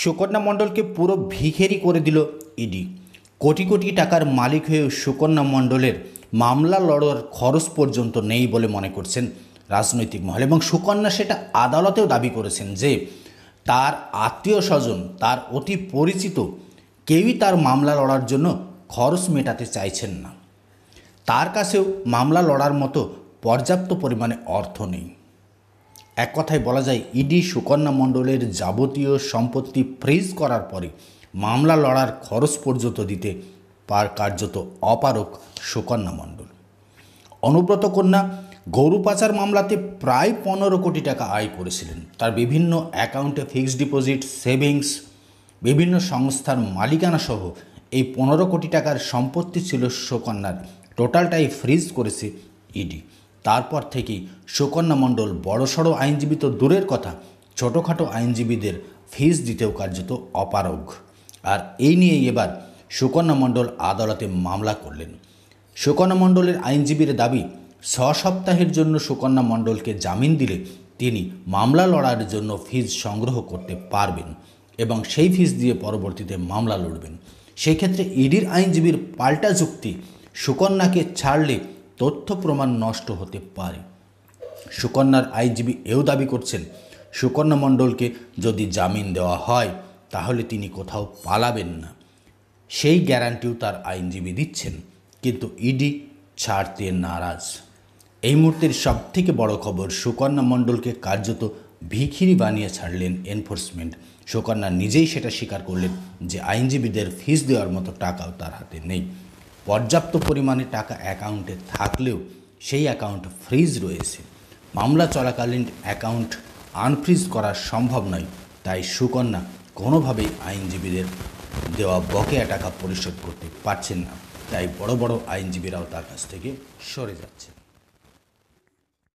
সুকন্যা মণ্ডলকে পুরো ভিখেরি করে দিল ইডি কোটি কোটি টাকার মালিক হয়েও সুকন্যা মণ্ডলের মামলা লড়ার খরচ পর্যন্ত নেই বলে মনে করছেন রাজনৈতিক মহল এবং সুকন্যা সেটা আদালতেও দাবি করেছেন যে তার আত্মীয় স্বজন তার অতি পরিচিত কেউই তার মামলা লড়ার জন্য খরচ মেটাতে চাইছেন না তার কাছেও মামলা লড়ার মতো পর্যাপ্ত পরিমাণে অর্থ নেই এক কথায় বলা যায় ইডি সুকন্যা মণ্ডলের যাবতীয় সম্পত্তি ফ্রিজ করার পরে মামলা লড়ার খরচ পর্যন্ত দিতে পার কার্যত অপারক সুকন্যা মণ্ডল অনুব্রত কন্যা গরু পাচার মামলাতে প্রায় পনেরো কোটি টাকা আয় করেছিলেন তার বিভিন্ন অ্যাকাউন্টে ফিক্সড ডিপোজিট সেভিংস বিভিন্ন সংস্থার মালিকানা সহ এই পনেরো কোটি টাকার সম্পত্তি ছিল সুকন্যার টোটালটাই ফ্রিজ করেছে ইডি তারপর থেকেই সুকন্যা মণ্ডল বড়সড় আইনজীবী তো দূরের কথা ছোটোখাটো আইনজীবীদের ফিস দিতেও কার্যত অপারগ আর এই নিয়ে এবার সুকন্যা মণ্ডল আদালতে মামলা করলেন সুকন্যা মণ্ডলের আইনজীবীর দাবি ছ সপ্তাহের জন্য সুকন্যা মণ্ডলকে জামিন দিলে তিনি মামলা লড়ার জন্য ফিজ সংগ্রহ করতে পারবেন এবং সেই ফিজ দিয়ে পরবর্তীতে মামলা লড়বেন সেক্ষেত্রে ইডির আইনজীবীর পাল্টা যুক্তি সুকন্যাকে ছাড়লে তথ্য প্রমাণ নষ্ট হতে পারে সুকন্যার আইনজীবী এও দাবি করছেন সুকন্যা মণ্ডলকে যদি জামিন দেওয়া হয় তাহলে তিনি কোথাও পালাবেন না সেই গ্যারান্টিও তার আইনজীবী দিচ্ছেন কিন্তু ইডি ছাড়তে নারাজ এই মুহূর্তের সবথেকে বড় খবর সুকন্যা মণ্ডলকে কার্যত ভিখিরি বানিয়ে ছাড়লেন এনফোর্সমেন্ট সুকন্যা নিজেই সেটা স্বীকার করলেন যে আইনজীবীদের ফিস দেওয়ার মতো টাকাও তার হাতে নেই পর্যাপ্ত পরিমাণে টাকা অ্যাকাউন্টে থাকলেও সেই অ্যাকাউন্ট ফ্রিজ রয়েছে মামলা চলাকালীন অ্যাকাউন্ট আনফ্রিজ করা সম্ভব নয় তাই সুকন্যা কোনোভাবেই আইনজীবীদের দেওয়া বকেয়া টাকা পরিশোধ করতে পারছেন না তাই বড় বড় আইনজীবীরাও তার কাছ থেকে সরে যাচ্ছে